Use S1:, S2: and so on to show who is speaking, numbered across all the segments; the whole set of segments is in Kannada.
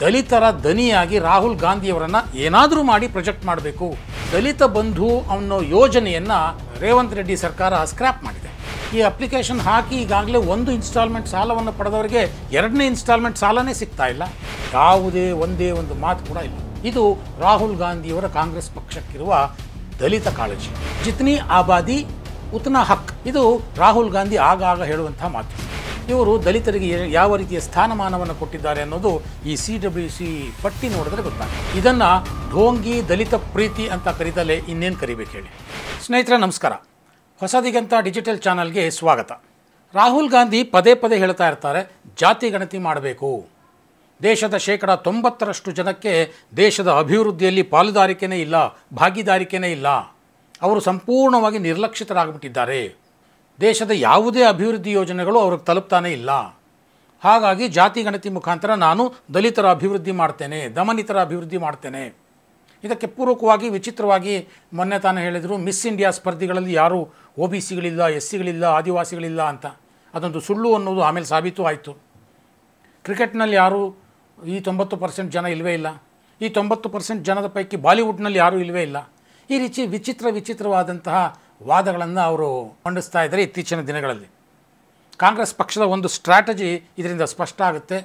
S1: ದಲಿತರ ದನಿಯಾಗಿ ರಾಹುಲ್ ಗಾಂಧಿಯವರನ್ನು ಏನಾದರೂ ಮಾಡಿ ಪ್ರೊಜೆಕ್ಟ್ ಮಾಡಬೇಕು ದಲಿತ ಬಂಧು ಅನ್ನೋ ಯೋಜನೆಯನ್ನು ರೇವಂತ್ ರೆಡ್ಡಿ ಸರ್ಕಾರ ಸ್ಕ್ರ್ಯಾಪ್ ಮಾಡಿದೆ ಈ ಅಪ್ಲಿಕೇಶನ್ ಹಾಕಿ ಈಗಾಗಲೇ ಒಂದು ಇನ್ಸ್ಟಾಲ್ಮೆಂಟ್ ಸಾಲವನ್ನು ಪಡೆದವರಿಗೆ ಎರಡನೇ ಇನ್ಸ್ಟಾಲ್ಮೆಂಟ್ ಸಾಲನೇ ಸಿಗ್ತಾ ಇಲ್ಲ ಯಾವುದೇ ಒಂದೇ ಒಂದು ಮಾತು ಕೂಡ ಇಲ್ಲ ಇದು ರಾಹುಲ್ ಗಾಂಧಿಯವರ ಕಾಂಗ್ರೆಸ್ ಪಕ್ಷಕ್ಕಿರುವ ದಲಿತ ಕಾಳಜಿ ಜಿತ್ನಿ ಆಬಾದಿ ಉತ್ನಾ ಹಕ್ ಇದು ರಾಹುಲ್ ಗಾಂಧಿ ಆಗಾಗ ಹೇಳುವಂತಹ ಮಾತು ಇವರು ದಲಿತರಿಗೆ ಯಾವ ರೀತಿಯ ಸ್ಥಾನಮಾನವನ್ನು ಕೊಟ್ಟಿದ್ದಾರೆ ಅನ್ನೋದು ಈ ಸಿ ಡಬ್ಲ್ಯೂ ಸಿ ಪಟ್ಟಿ ನೋಡಿದ್ರೆ ಗೊತ್ತಾಗುತ್ತೆ ಇದನ್ನು ಢೋಂಗಿ ದಲಿತ ಪ್ರೀತಿ ಅಂತ ಕರೀತಲೇ ಇನ್ನೇನು ಕರಿಬೇಕು ಹೇಳಿ ಸ್ನೇಹಿತರೆ ನಮಸ್ಕಾರ ಹೊಸದಿಗಂತ ಡಿಜಿಟಲ್ ಚಾನಲ್ಗೆ ಸ್ವಾಗತ ರಾಹುಲ್ ಗಾಂಧಿ ಪದೇ ಪದೇ ಹೇಳ್ತಾ ಇರ್ತಾರೆ ಜಾತಿ ಗಣತಿ ಮಾಡಬೇಕು ದೇಶದ ಶೇಕಡ ತೊಂಬತ್ತರಷ್ಟು ಜನಕ್ಕೆ ದೇಶದ ಅಭಿವೃದ್ಧಿಯಲ್ಲಿ ಪಾಲುದಾರಿಕೆನೇ ಇಲ್ಲ ಭಾಗಿದಾರಿಕೆನೇ ಇಲ್ಲ ಅವರು ಸಂಪೂರ್ಣವಾಗಿ ನಿರ್ಲಕ್ಷಿತರಾಗಿಬಿಟ್ಟಿದ್ದಾರೆ ದೇಶದ ಯಾವುದೇ ಅಭಿವೃದ್ಧಿ ಯೋಜನೆಗಳು ಅವ್ರಿಗೆ ತಲುಪ್ತಾನೇ ಇಲ್ಲ ಹಾಗಾಗಿ ಜಾತಿ ಗಣತಿ ಮುಖಾಂತರ ನಾನು ದಲಿತರ ಅಭಿವೃದ್ಧಿ ಮಾಡ್ತೇನೆ ದಮನಿತರ ಅಭಿವೃದ್ಧಿ ಮಾಡ್ತೇನೆ ಇದಕ್ಕೆ ಪೂರಕವಾಗಿ ವಿಚಿತ್ರವಾಗಿ ಮೊನ್ನೆ ತಾನೇ ಹೇಳಿದರು ಮಿಸ್ ಇಂಡಿಯಾ ಸ್ಪರ್ಧೆಗಳಲ್ಲಿ ಯಾರೂ ಒ ಬಿ ಸಿಗಳಿಲ್ಲ ಎಸ್ ಸಿಗಳಿಲ್ಲ ಆದಿವಾಸಿಗಳಿಲ್ಲ ಅಂತ ಅದೊಂದು ಸುಳ್ಳು ಅನ್ನೋದು ಆಮೇಲೆ ಸಾಬೀತು ಆಯಿತು ಕ್ರಿಕೆಟ್ನಲ್ಲಿ ಯಾರೂ ಈ ತೊಂಬತ್ತು ಪರ್ಸೆಂಟ್ ಜನ ಇಲ್ಲವೇ ಇಲ್ಲ ಈ ತೊಂಬತ್ತು ಪರ್ಸೆಂಟ್ ಜನದ ಪೈಕಿ ಬಾಲಿವುಡ್ನಲ್ಲಿ ಯಾರೂ ಇಲ್ಲವೇ ಇಲ್ಲ ಈ ರೀತಿ ವಿಚಿತ್ರ ವಿಚಿತ್ರವಾದಂತಹ ವಾದಗಳನ್ನು ಅವರು ಮಂಡಿಸ್ತಾ ಇದ್ದಾರೆ ಇತ್ತೀಚಿನ ದಿನಗಳಲ್ಲಿ ಕಾಂಗ್ರೆಸ್ ಪಕ್ಷದ ಒಂದು ಸ್ಟ್ರಾಟಜಿ ಇದರಿಂದ ಸ್ಪಷ್ಟ ಆಗುತ್ತೆ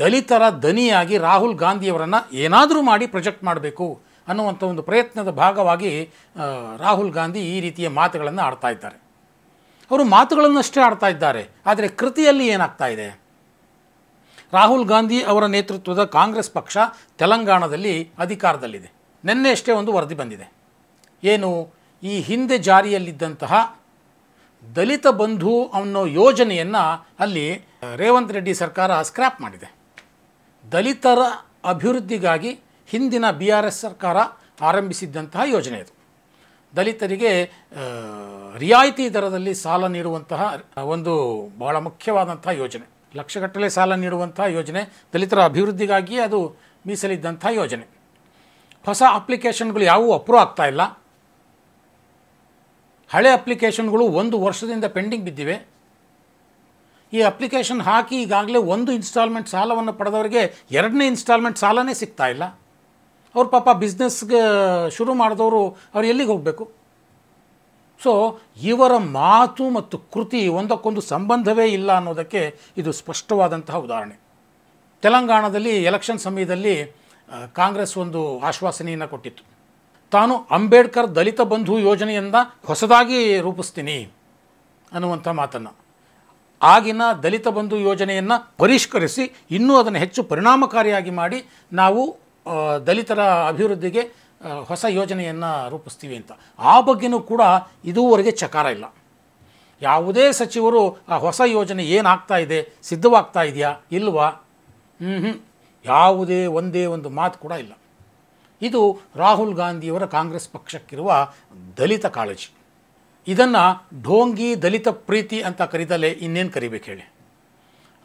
S1: ದಲಿತರ ದನಿಯಾಗಿ ರಾಹುಲ್ ಗಾಂಧಿಯವರನ್ನು ಏನಾದರೂ ಮಾಡಿ ಪ್ರೊಜೆಕ್ಟ್ ಮಾಡಬೇಕು ಅನ್ನುವಂಥ ಒಂದು ಪ್ರಯತ್ನದ ಭಾಗವಾಗಿ ರಾಹುಲ್ ಗಾಂಧಿ ಈ ರೀತಿಯ ಮಾತುಗಳನ್ನು ಆಡ್ತಾ ಇದ್ದಾರೆ ಅವರು ಮಾತುಗಳನ್ನಷ್ಟೇ ಆಡ್ತಾ ಇದ್ದಾರೆ ಆದರೆ ಕೃತಿಯಲ್ಲಿ ಏನಾಗ್ತಾ ಇದೆ ರಾಹುಲ್ ಗಾಂಧಿ ಅವರ ನೇತೃತ್ವದ ಕಾಂಗ್ರೆಸ್ ಪಕ್ಷ ತೆಲಂಗಾಣದಲ್ಲಿ ಅಧಿಕಾರದಲ್ಲಿದೆ ನಿನ್ನೆಯಷ್ಟೇ ಒಂದು ವರದಿ ಬಂದಿದೆ ಏನು ಈ ಹಿಂದೆ ಜಾರಿಯಲ್ಲಿದ್ದಂತಹ ದಲಿತ ಬಂಧು ಅನ್ನೋ ಯೋಜನೆಯನ್ನು ಅಲ್ಲಿ ರೇವಂತ್ ರೆಡ್ಡಿ ಸರ್ಕಾರ ಸ್ಕ್ರ್ಯಾಪ್ ಮಾಡಿದೆ ದಲಿತರ ಅಭಿವೃದ್ಧಿಗಾಗಿ ಹಿಂದಿನ ಬಿ ಆರ್ ಎಸ್ ಸರ್ಕಾರ ಆರಂಭಿಸಿದ್ದಂತಹ ಯೋಜನೆ ಇದು ದಲಿತರಿಗೆ ರಿಯಾಯಿತಿ ದರದಲ್ಲಿ ಸಾಲ ನೀಡುವಂತಹ ಒಂದು ಬಹಳ ಮುಖ್ಯವಾದಂತಹ ಯೋಜನೆ ಲಕ್ಷಗಟ್ಟಲೆ ಸಾಲ ನೀಡುವಂತಹ ಯೋಜನೆ ದಲಿತರ ಅಭಿವೃದ್ಧಿಗಾಗಿಯೇ ಅದು ಮೀಸಲಿದ್ದಂಥ ಯೋಜನೆ ಹೊಸ ಅಪ್ಲಿಕೇಶನ್ಗಳು ಯಾವುವು ಅಪ್ರೂವ್ ಆಗ್ತಾ ಇಲ್ಲ ಹಳೆ ಅಪ್ಲಿಕೇಶನ್ಗಳು ಒಂದು ವರ್ಷದಿಂದ ಪೆಂಡಿಂಗ್ ಬಿದ್ದಿವೆ ಈ ಅಪ್ಲಿಕೇಶನ್ ಹಾಕಿ ಈಗಾಗಲೇ ಒಂದು ಇನ್ಸ್ಟಾಲ್ಮೆಂಟ್ ಸಾಲವನ್ನು ಪಡೆದವರಿಗೆ ಎರಡನೇ ಇನ್ಸ್ಟಾಲ್ಮೆಂಟ್ ಸಾಲನೇ ಸಿಗ್ತಾ ಇಲ್ಲ ಅವ್ರ ಪಾಪ ಬಿಸ್ನೆಸ್ಗೆ ಶುರು ಮಾಡಿದವರು ಅವ್ರು ಎಲ್ಲಿಗೆ ಹೋಗಬೇಕು ಸೊ ಇವರ ಮಾತು ಮತ್ತು ಕೃತಿ ಒಂದಕ್ಕೊಂದು ಸಂಬಂಧವೇ ಇಲ್ಲ ಅನ್ನೋದಕ್ಕೆ ಇದು ಸ್ಪಷ್ಟವಾದಂತಹ ಉದಾಹರಣೆ ತೆಲಂಗಾಣದಲ್ಲಿ ಎಲೆಕ್ಷನ್ ಸಮಯದಲ್ಲಿ ಕಾಂಗ್ರೆಸ್ ಒಂದು ಆಶ್ವಾಸನೆಯನ್ನು ಕೊಟ್ಟಿತ್ತು ತಾನು ಅಂಬೇಡ್ಕರ್ ದಲಿತ ಬಂಧು ಯೋಜನೆಯಿಂದ ಹೊಸದಾಗಿ ರೂಪಿಸ್ತೀನಿ ಅನ್ನುವಂಥ ಮಾತನ್ನು ಆಗಿನ ದಲಿತ ಬಂಧು ಯೋಜನೆಯನ್ನು ಪರಿಷ್ಕರಿಸಿ ಇನ್ನೂ ಅದನ್ನು ಹೆಚ್ಚು ಪರಿಣಾಮಕಾರಿಯಾಗಿ ಮಾಡಿ ನಾವು ದಲಿತರ ಅಭಿವೃದ್ಧಿಗೆ ಹೊಸ ಯೋಜನೆಯನ್ನು ರೂಪಿಸ್ತೀವಿ ಅಂತ ಆ ಬಗ್ಗೆನೂ ಕೂಡ ಇದುವರೆಗೆ ಚಕಾರ ಇಲ್ಲ ಯಾವುದೇ ಸಚಿವರು ಆ ಹೊಸ ಯೋಜನೆ ಏನಾಗ್ತಾ ಇದೆ ಸಿದ್ಧವಾಗ್ತಾ ಇದೆಯಾ ಇಲ್ವಾ ಹ್ಞೂ ಯಾವುದೇ ಒಂದೇ ಒಂದು ಮಾತು ಕೂಡ ಇಲ್ಲ ಇದು ರಾಹುಲ್ ಗಾಂಧಿಯವರ ಕಾಂಗ್ರೆಸ್ ಪಕ್ಷಕ್ಕಿರುವ ದಲಿತ ಕಾಳಜಿ ಇದನ್ನು ಢೋಂಗಿ ದಲಿತ ಪ್ರೀತಿ ಅಂತ ಕರೀದಲ್ಲೇ ಇನ್ನೇನು ಕರಿಬೇಕು ಹೇಳಿ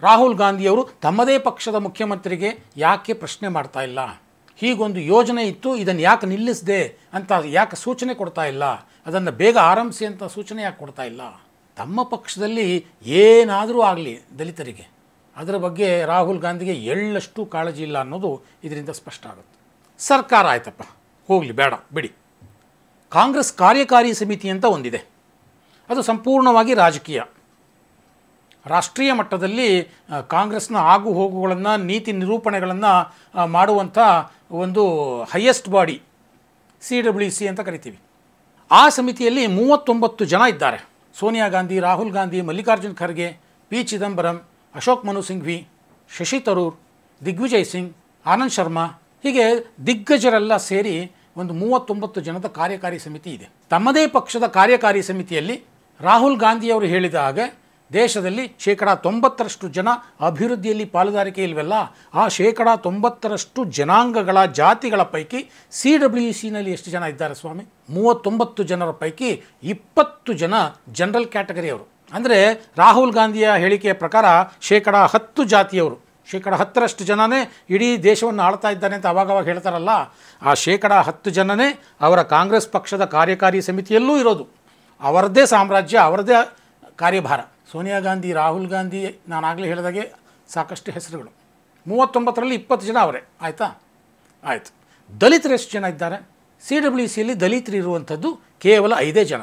S1: ರಾಹುಲ್ ಗಾಂಧಿಯವರು ತಮ್ಮದೇ ಪಕ್ಷದ ಮುಖ್ಯಮಂತ್ರಿಗೆ ಯಾಕೆ ಪ್ರಶ್ನೆ ಮಾಡ್ತಾ ಇಲ್ಲ ಹೀಗೊಂದು ಯೋಜನೆ ಇತ್ತು ಇದನ್ನು ಯಾಕೆ ನಿಲ್ಲಿಸಿದೆ ಅಂತ ಯಾಕೆ ಸೂಚನೆ ಕೊಡ್ತಾ ಇಲ್ಲ ಅದನ್ನು ಬೇಗ ಆರಂಭಿಸಿ ಅಂತ ಸೂಚನೆ ಯಾಕೆ ಕೊಡ್ತಾ ಇಲ್ಲ ತಮ್ಮ ಪಕ್ಷದಲ್ಲಿ ಏನಾದರೂ ಆಗಲಿ ದಲಿತರಿಗೆ ಅದರ ಬಗ್ಗೆ ರಾಹುಲ್ ಗಾಂಧಿಗೆ ಎಳ್ಳಷ್ಟು ಕಾಳಜಿ ಇಲ್ಲ ಅನ್ನೋದು ಇದರಿಂದ ಸ್ಪಷ್ಟ ಆಗುತ್ತೆ ಸರ್ಕಾರ ಆಯ್ತಪ್ಪ ಹೋಗಲಿ ಬೇಡ ಬಿಡಿ ಕಾಂಗ್ರೆಸ್ ಕಾರ್ಯಕಾರಿ ಸಮಿತಿ ಅಂತ ಒಂದಿದೆ ಅದು ಸಂಪೂರ್ಣವಾಗಿ ರಾಜಕೀಯ ರಾಷ್ಟ್ರೀಯ ಮಟ್ಟದಲ್ಲಿ ಕಾಂಗ್ರೆಸ್ನ ಆಗು ಹೋಗುಗಳನ್ನು ನೀತಿ ನಿರೂಪಣೆಗಳನ್ನು ಮಾಡುವಂಥ ಒಂದು highest body C W C ಅಂತ ಕರಿತೀವಿ ಆ ಸಮಿತಿಯಲ್ಲಿ ಮೂವತ್ತೊಂಬತ್ತು ಜನ ಇದ್ದಾರೆ ಸೋನಿಯಾ ಗಾಂಧಿ ರಾಹುಲ್ ಗಾಂಧಿ ಮಲ್ಲಿಕಾರ್ಜುನ್ ಖರ್ಗೆ ಪಿ ಚಿದಂಬರಂ ಅಶೋಕ್ ಮನು ಸಿಂಘ್ವಿ ಶಶಿ ತರೂರ್ ದಿಗ್ವಿಜಯ್ ಸಿಂಗ್ ಆನಂದ್ ಶರ್ಮಾ ಹೀಗೆ ದಿಗ್ಗಜರೆಲ್ಲ ಸೇರಿ ಒಂದು ಮೂವತ್ತೊಂಬತ್ತು ಜನದ ಕಾರ್ಯಕಾರಿ ಸಮಿತಿ ಇದೆ ತಮ್ಮದೇ ಪಕ್ಷದ ಕಾರ್ಯಕಾರಿ ಸಮಿತಿಯಲ್ಲಿ ರಾಹುಲ್ ಗಾಂಧಿಯವರು ಹೇಳಿದ ಹಾಗೆ ದೇಶದಲ್ಲಿ ಶೇಕಡಾ ತೊಂಬತ್ತರಷ್ಟು ಜನ ಅಭಿವೃದ್ಧಿಯಲ್ಲಿ ಪಾಲುದಾರಿಕೆ ಇಲ್ವಲ್ಲ ಆ ಶೇಕಡಾ ತೊಂಬತ್ತರಷ್ಟು ಜನಾಂಗಗಳ ಜಾತಿಗಳ ಪೈಕಿ ಸಿ ಡಬ್ಲ್ಯೂ ಸಿನಲ್ಲಿ ಎಷ್ಟು ಜನ ಇದ್ದಾರೆ ಸ್ವಾಮಿ ಮೂವತ್ತೊಂಬತ್ತು ಜನರ ಪೈಕಿ ಇಪ್ಪತ್ತು ಜನ ಜನರಲ್ ಕ್ಯಾಟಗರಿಯವರು ಅಂದರೆ ರಾಹುಲ್ ಗಾಂಧಿಯ ಹೇಳಿಕೆಯ ಪ್ರಕಾರ ಶೇಕಡಾ ಹತ್ತು ಜಾತಿಯವರು ಶೇಕಡ ಹತ್ತರಷ್ಟು ಜನನೇ ಇಡೀ ದೇಶವನ್ನು ಆಳ್ತಾ ಇದ್ದಾನೆ ಅಂತ ಅವಾಗವಾಗ ಹೇಳ್ತಾರಲ್ಲ ಆ ಶೇಕಡ ಹತ್ತು ಜನನೇ ಅವರ ಕಾಂಗ್ರೆಸ್ ಪಕ್ಷದ ಕಾರ್ಯಕಾರಿ ಸಮಿತಿಯಲ್ಲೂ ಇರೋದು ಅವರದ್ದೇ ಸಾಮ್ರಾಜ್ಯ ಅವರದೇ ಕಾರ್ಯಭಾರ ಸೋನಿಯಾ ಗಾಂಧಿ ರಾಹುಲ್ ಗಾಂಧಿ ನಾನಾಗಲೇ ಹೇಳಿದಾಗೆ ಸಾಕಷ್ಟು ಹೆಸರುಗಳು ಮೂವತ್ತೊಂಬತ್ತರಲ್ಲಿ ಇಪ್ಪತ್ತು ಜನ ಅವರೇ ಆಯಿತಾ ಆಯಿತು ದಲಿತರು ಎಷ್ಟು ಜನ ಇದ್ದಾರೆ ಸಿ ಡಬ್ಲ್ಯೂ ಸಿಯಲ್ಲಿ ದಲಿತರು ಇರುವಂಥದ್ದು ಕೇವಲ ಐದೇ ಜನ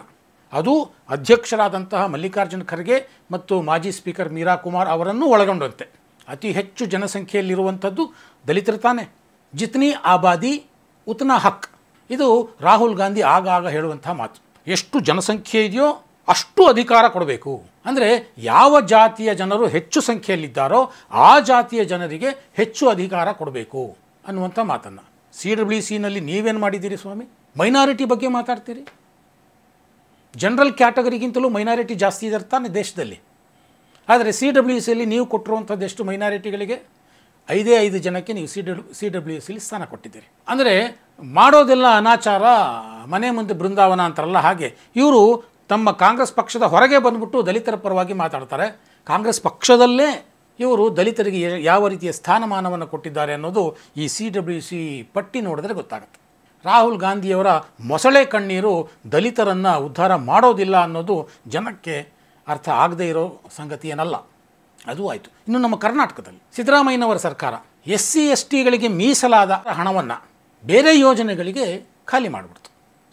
S1: ಅದು ಅಧ್ಯಕ್ಷರಾದಂತಹ ಮಲ್ಲಿಕಾರ್ಜುನ ಖರ್ಗೆ ಮತ್ತು ಮಾಜಿ ಸ್ಪೀಕರ್ ಮೀರಾ ಕುಮಾರ್ ಅವರನ್ನು ಒಳಗೊಂಡಂತೆ ಅತಿ ಹೆಚ್ಚು ಜನಸಂಖ್ಯೆಯಲ್ಲಿರುವಂಥದ್ದು ದಲಿತರು ತಾನೆ ಜಿತ್ನಿ ಆಬಾದಿ ಉತ್ನಾ ಹಕ್ ಇದು ರಾಹುಲ್ ಗಾಂಧಿ ಆಗಾಗ ಹೇಳುವಂಥ ಮಾತು ಎಷ್ಟು ಜನಸಂಖ್ಯೆ ಇದೆಯೋ ಅಷ್ಟು ಅಧಿಕಾರ ಕೊಡಬೇಕು ಅಂದರೆ ಯಾವ ಜಾತಿಯ ಜನರು ಹೆಚ್ಚು ಸಂಖ್ಯೆಯಲ್ಲಿದ್ದಾರೋ ಆ ಜಾತಿಯ ಜನರಿಗೆ ಹೆಚ್ಚು ಅಧಿಕಾರ ಕೊಡಬೇಕು ಅನ್ನುವಂಥ ಮಾತನ್ನು ಸಿ ಡಬ್ಲ್ಯೂ ಸಿನಲ್ಲಿ ನೀವೇನು ಮಾಡಿದ್ದೀರಿ ಸ್ವಾಮಿ ಮೈನಾರಿಟಿ ಬಗ್ಗೆ ಮಾತಾಡ್ತೀರಿ ಜನರಲ್ ಕ್ಯಾಟಗರಿಗಿಂತಲೂ ಮೈನಾರಿಟಿ ಜಾಸ್ತಿ ಇದ್ದಾರೆ ತಾನೆ ದೇಶದಲ್ಲಿ ಆದರೆ ಸಿ ಡಬ್ಲ್ಯೂ ಸಿಯಲ್ಲಿ ನೀವು ಕೊಟ್ಟಿರುವಂಥದ್ದು ಎಷ್ಟು ಮೈನಾರಿಟಿಗಳಿಗೆ ಐದೇ ಐದು ಜನಕ್ಕೆ ನೀವು ಸಿ ಡಬ್ಲ್ಯೂ ಸಿ ಡಬ್ಲ್ಯೂ ಸಿಯಲ್ಲಿ ಸ್ಥಾನ ಕೊಟ್ಟಿದ್ದೀರಿ ಅಂದರೆ ಮಾಡೋದೆಲ್ಲ ಅನಾಚಾರ ಮನೆ ಮುಂದೆ ಬೃಂದಾವನ ಅಂತಾರಲ್ಲ ಹಾಗೆ ಇವರು ತಮ್ಮ ಕಾಂಗ್ರೆಸ್ ಪಕ್ಷದ ಹೊರಗೆ ಬಂದ್ಬಿಟ್ಟು ದಲಿತರ ಪರವಾಗಿ ಮಾತಾಡ್ತಾರೆ ಕಾಂಗ್ರೆಸ್ ಪಕ್ಷದಲ್ಲೇ ಇವರು ದಲಿತರಿಗೆ ಯಾವ ರೀತಿಯ ಸ್ಥಾನಮಾನವನ್ನು ಕೊಟ್ಟಿದ್ದಾರೆ ಅನ್ನೋದು ಈ ಸಿ ಡಬ್ಲ್ಯೂ ಸಿ ಪಟ್ಟಿ ನೋಡಿದ್ರೆ ಗೊತ್ತಾಗುತ್ತೆ ರಾಹುಲ್ ಗಾಂಧಿಯವರ ಮೊಸಳೆ ಕಣ್ಣೀರು ದಲಿತರನ್ನು ಉದ್ಧಾರ ಮಾಡೋದಿಲ್ಲ ಅನ್ನೋದು ಜನಕ್ಕೆ ಅರ್ಥ ಆಗದೇ ಇರೋ ಸಂಗತಿ ಏನಲ್ಲ ಅದು ಆಯಿತು ಇನ್ನು ನಮ್ಮ ಕರ್ನಾಟಕದಲ್ಲಿ ಸಿದ್ದರಾಮಯ್ಯನವರ ಸರ್ಕಾರ ಎಸ್ ಸಿ ಎಸ್ ಟಿಗಳಿಗೆ ಮೀಸಲಾದ ಹಣವನ್ನು ಬೇರೆ ಯೋಜನೆಗಳಿಗೆ ಖಾಲಿ ಮಾಡಿಬಿಡ್ತು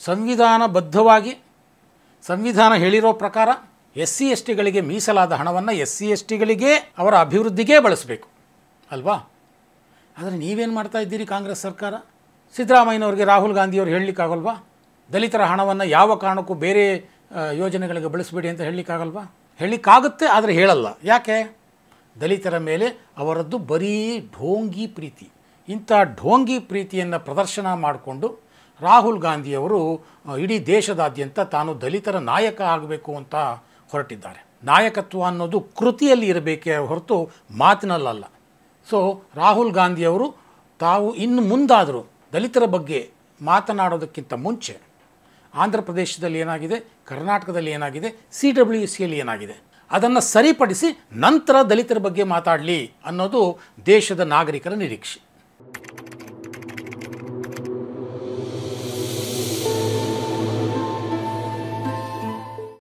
S1: ಸಂವಿಧಾನಬದ್ಧವಾಗಿ ಸಂವಿಧಾನ ಹೇಳಿರೋ ಪ್ರಕಾರ ಎಸ್ ಸಿ ಎಸ್ ಟಿಗಳಿಗೆ ಮೀಸಲಾದ ಹಣವನ್ನು ಎಸ್ ಸಿ ಎಸ್ ಟಿಗಳಿಗೆ ಅವರ ಅಭಿವೃದ್ಧಿಗೆ ಬಳಸಬೇಕು ಅಲ್ವಾ ಆದರೆ ನೀವೇನು ಮಾಡ್ತಾ ಇದ್ದೀರಿ ಕಾಂಗ್ರೆಸ್ ಸರ್ಕಾರ ಸಿದ್ದರಾಮಯ್ಯನವ್ರಿಗೆ ರಾಹುಲ್ ಗಾಂಧಿಯವರು ಹೇಳಲಿಕ್ಕಾಗಲ್ವಾ ದಲಿತರ ಹಣವನ್ನು ಯಾವ ಕಾರಣಕ್ಕೂ ಬೇರೆ ಯೋಜನೆಗಳಿಗೆ ಬಳಸಬೇಡಿ ಅಂತ ಹೇಳಲಿಕ್ಕಾಗಲ್ವಾ ಹೇಳಲಿಕ್ಕಾಗುತ್ತೆ ಆದರೆ ಹೇಳಲ್ಲ ಯಾಕೆ ದಲಿತರ ಮೇಲೆ ಅವರದ್ದು ಬರೀ ಢೋಂಗಿ ಪ್ರೀತಿ ಇಂಥ ಢೋಂಗಿ ಪ್ರೀತಿಯನ್ನು ಪ್ರದರ್ಶನ ಮಾಡಿಕೊಂಡು ರಾಹುಲ್ ಗಾಂಧಿಯವರು ಇಡೀ ದೇಶದಾದ್ಯಂತ ತಾನು ದಲಿತರ ನಾಯಕ ಆಗಬೇಕು ಅಂತ ಹೊರಟಿದ್ದಾರೆ ನಾಯಕತ್ವ ಅನ್ನೋದು ಕೃತಿಯಲ್ಲಿ ಇರಬೇಕೇ ಹೊರತು ಮಾತಿನಲ್ಲ ಸೊ ರಾಹುಲ್ ಗಾಂಧಿಯವರು ತಾವು ಇನ್ನು ಮುಂದಾದರೂ ದಲಿತರ ಬಗ್ಗೆ ಮಾತನಾಡೋದಕ್ಕಿಂತ ಮುಂಚೆ ಆಂಧ್ರ ಪ್ರದೇಶದಲ್ಲಿ ಏನಾಗಿದೆ ಕರ್ನಾಟಕದಲ್ಲಿ ಏನಾಗಿದೆ ಸಿ ಡಬ್ಲ್ಯೂ ಸಿಯಲ್ಲಿ ಏನಾಗಿದೆ ಅದನ್ನು ಸರಿಪಡಿಸಿ ನಂತರ ದಲಿತರ ಬಗ್ಗೆ ಮಾತಾಡಲಿ ಅನ್ನೋದು ದೇಶದ ನಾಗರಿಕರ ನಿರೀಕ್ಷೆ